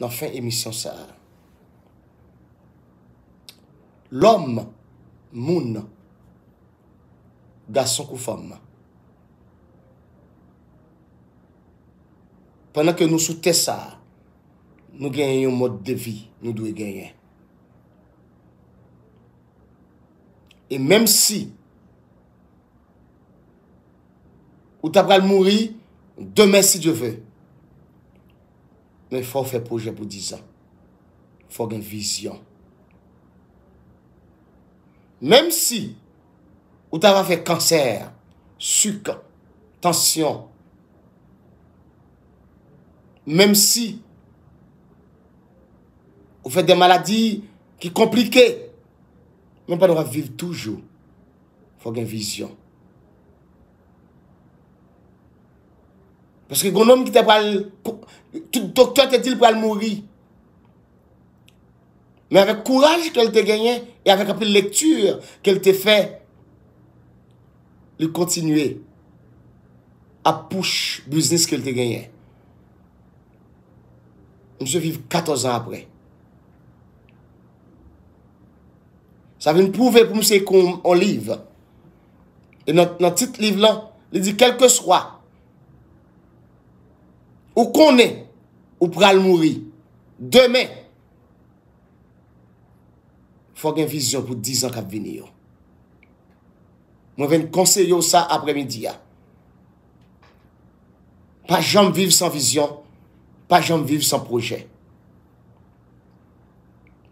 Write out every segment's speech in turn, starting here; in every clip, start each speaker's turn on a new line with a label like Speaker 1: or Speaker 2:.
Speaker 1: Nan fin emisyon sa L'om moun Ga son kou fom Pendan ke nou sou te sa Nou genyen yon mod de vi Nou dwe genyen E menm si Ou tabral mouri Demen si je ve E menm si men fò fè proje pou dizan, fò gen vizyon. Mem si ou t'ave fè kanser, sukan, tansyon, mem si ou fè de maladi ki komplike, men fò fè proje pou dizan, fò gen vizyon. Paske gounoum ki te pral, ki doktor te dil pral mouri. Me avèk kouraj ke l te genyen, e avèk apè l lèktur ke l te fè, li kontinuè, apouche biznis ke l te genyen. Mse viv 14 an apre. Sa vèm pouve pou mse kon l lèv. E nan tit l lèv lan, li di kel ke swa, Ou konen, ou pral mouri. Demen, fò gen vizyon pou 10 an kap vini yo. Mwen ven konseyo sa apre midi ya. Pa jom viv san vizyon, pa jom viv san proje.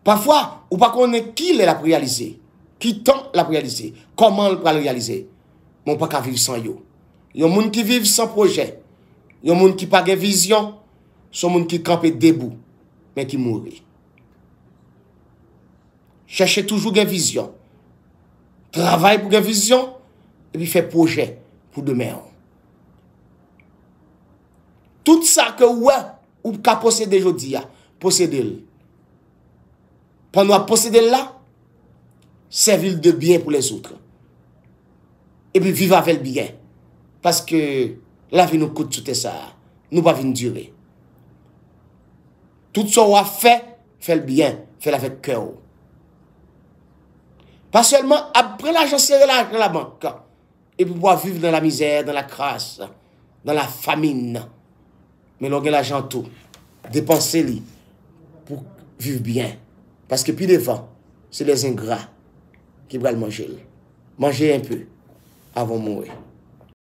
Speaker 1: Pafwa, ou pa konen ki lè la priyalize, ki ton la priyalize, koman lè pral realize, mwen pa kap viv san yo. Yon moun ki viv san proje, Yon moun ki pa gen vizyon, son moun ki kampe debou, men ki moube. Chache toujou gen vizyon. Travay pou gen vizyon, e bi fè projè pou demè an. Tout sa ke wè, ou ka posède jodi ya, posède lè. Pan nou a posède lè, servil de byen pou les outre. E bi viv avèl byen. Paske... La vi nou koute soute sa, nou pa vi nou dure. Tout so wa fe, fe l'byen, fe l'avek kèw. Pas seulement apre la janserè la, la banke, e poubo a vive nan la mizè, nan la kras, nan la famine. Men lò gen la jantou, depanse li pou vive byen. Paske pi devan, se le zingra ki bral manje li. Mange un peu avon mouye.